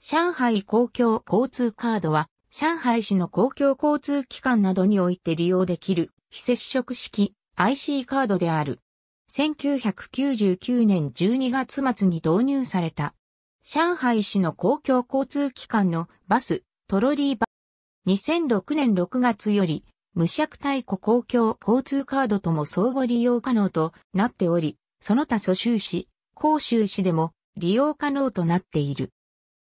上海公共交通カードは、上海市の公共交通機関などにおいて利用できる、非接触式 IC カードである。1999年12月末に導入された。上海市の公共交通機関のバス、トロリーバ2006年6月より、無借対庫公共交通カードとも相互利用可能となっており、その他蘇州市、広州市でも利用可能となっている。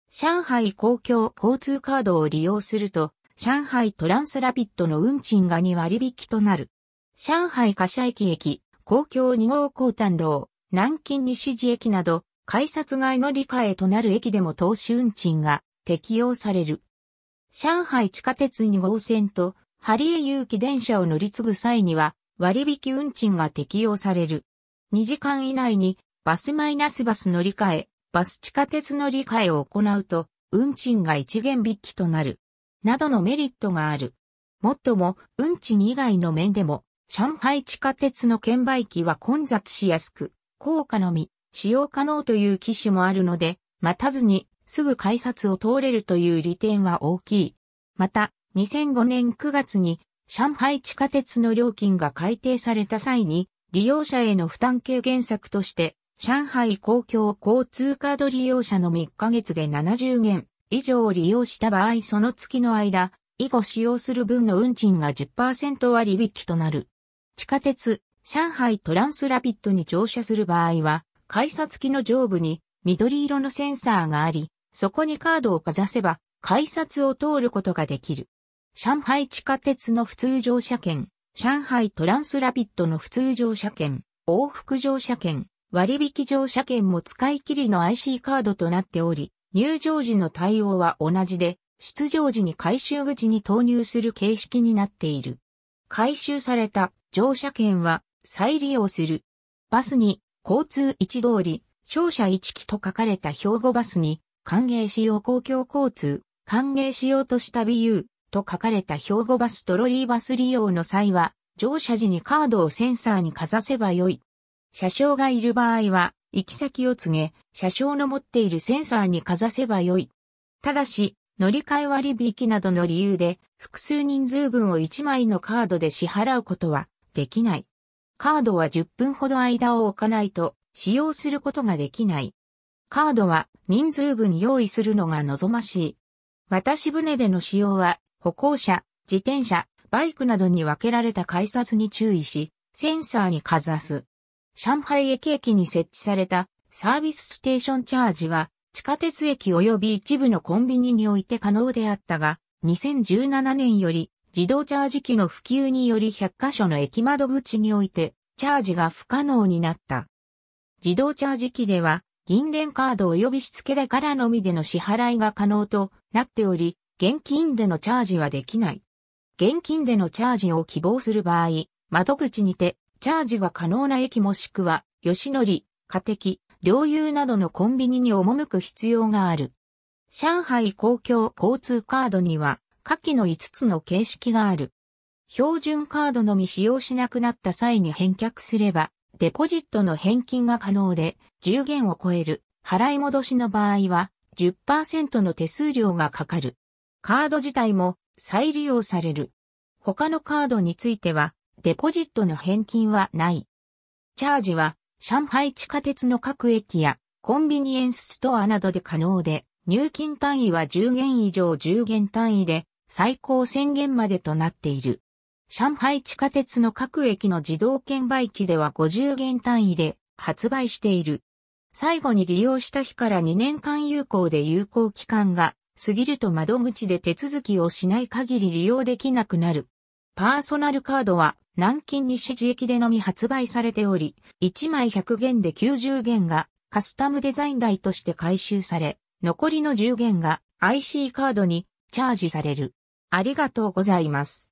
上海公共交通カードを利用すると、上海トランスラピッドの運賃が2割引きとなる。上海柏駅駅、公共2号高単路、南京西寺駅など、改札外の理解となる駅でも投資運賃が適用される。上海地下鉄2号線と、ハリエ有機電車を乗り継ぐ際には、割引運賃が適用される。2時間以内に、バスマイナスバス乗り換え、バス地下鉄乗り換えを行うと、運賃が一元引きとなる。などのメリットがある。もっとも、運賃以外の面でも、上海地下鉄の券売機は混雑しやすく、高価のみ、使用可能という機種もあるので、待たずに、すぐ改札を通れるという利点は大きい。また、2005年9月に、上海地下鉄の料金が改定された際に、利用者への負担軽減策として、上海公共交通カード利用者の3ヶ月で70元以上を利用した場合その月の間、以後使用する分の運賃が10%割引となる。地下鉄、上海トランスラピッドに乗車する場合は、改札機の上部に緑色のセンサーがあり、そこにカードをかざせば、改札を通ることができる。上海地下鉄の普通乗車券、上海トランスラピッドの普通乗車券、往復乗車券、割引乗車券も使い切りの IC カードとなっており、入場時の対応は同じで、出場時に回収口に投入する形式になっている。回収された乗車券は再利用する。バスに交通一通り、商社一機と書かれた兵庫バスに、歓迎しよう公共交通、歓迎しようとした BU と書かれた兵庫バストロリーバス利用の際は、乗車時にカードをセンサーにかざせばよい車掌がいる場合は、行き先を告げ、車掌の持っているセンサーにかざせばよい。ただし、乗り換え割引などの理由で、複数人数分を1枚のカードで支払うことはできない。カードは10分ほど間を置かないと使用することができない。カードは人数分用意するのが望ましい。渡し船での使用は歩行者、自転車、バイクなどに分けられた改札に注意し、センサーにかざす。上海駅駅に設置されたサービスステーションチャージは地下鉄駅及び一部のコンビニにおいて可能であったが、2017年より自動チャージ機の普及により100カ所の駅窓口においてチャージが不可能になった。自動チャージ機では銀聯カード及びしつけだからのみでの支払いが可能となっており、現金でのチャージはできない。現金でのチャージを希望する場合、窓口にてチャージが可能な駅もしくは、吉野里、家的、領有などのコンビニに赴く必要がある。上海公共交通カードには、下記の5つの形式がある。標準カードのみ使用しなくなった際に返却すれば、デポジットの返金が可能で、10元を超える払い戻しの場合は、10%の手数料がかかる。カード自体も再利用される。他のカードについては、デポジットの返金はない。チャージは、上海地下鉄の各駅やコンビニエンスストアなどで可能で、入金単位は10元以上10元単位で、最高1000元までとなっている。上海地下鉄の各駅の自動券売機では50元単位で発売している。最後に利用した日から2年間有効で有効期間が過ぎると窓口で手続きをしない限り利用できなくなる。パーソナルカードは南京西寺駅でのみ発売されており、1枚100元で90元がカスタムデザイン代として回収され、残りの10元が IC カードにチャージされる。ありがとうございます。